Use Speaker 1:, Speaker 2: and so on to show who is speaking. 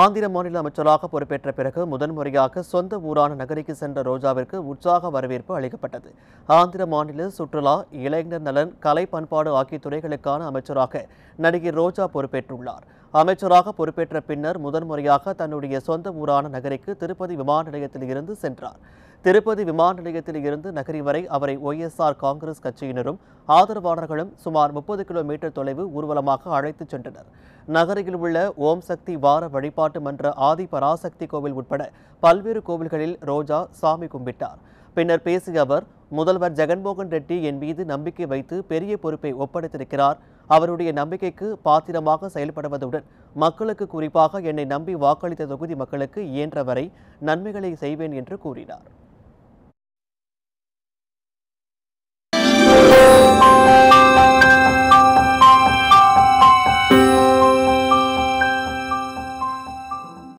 Speaker 1: ஆந்திர மாநில அமைச்சராக பொறுப்பேற்ற பிறகு முதன்முறையாக சொந்த ஊரான நகரிக்கு சென்ற ரோஜாவிற்கு உற்சாக வரவேற்பு அளிக்கப்பட்டது ஆந்திர மாநில சுற்றுலா இளைஞர் நலன் கலை பண்பாடு ஆகிய துறைகளுக்கான அமைச்சராக நடிகை ரோஜா பொறுப்பேற்றுள்ளார் அமைச்சராக பொறுப்பேற்ற பின்னர் முதன்முறையாக தன்னுடைய சொந்த ஊரான நகரிக்கு திருப்பதி விமான நிலையத்தில் இருந்து சென்றார் திருப்பதி விமான நிலையத்தில் இருந்து நகரி வரை அவரை ஒய்எஸ்ஆர் காங்கிரஸ் கட்சியினரும் ஆதரவாளர்களும் சுமார் முப்பது கிலோமீட்டர் தொலைவு ஊர்வலமாக அழைத்துச் சென்றனர் நகரில் உள்ள ஓம் சக்தி வார வழிபாட்டு மன்ற ஆதி பராசக்தி கோவில் உட்பட பல்வேறு கோவில்களில் ரோஜா சாமி கும்பிட்டார் பின்னர் பேசிய அவர் முதல்வர் ஜெகன்மோகன் ரெட்டி என் மீது நம்பிக்கை வைத்து பெரிய பொறுப்பை ஒப்படைத்திருக்கிறார் அவருடைய நம்பிக்கைக்கு பாத்திரமாக செயல்படுவதுடன் மக்களுக்கு குறிப்பாக என்னை நம்பி வாக்களித்த தொகுதி மக்களுக்கு இயன்றவரை நன்மைகளை செய்வேன் என்று கூறினார்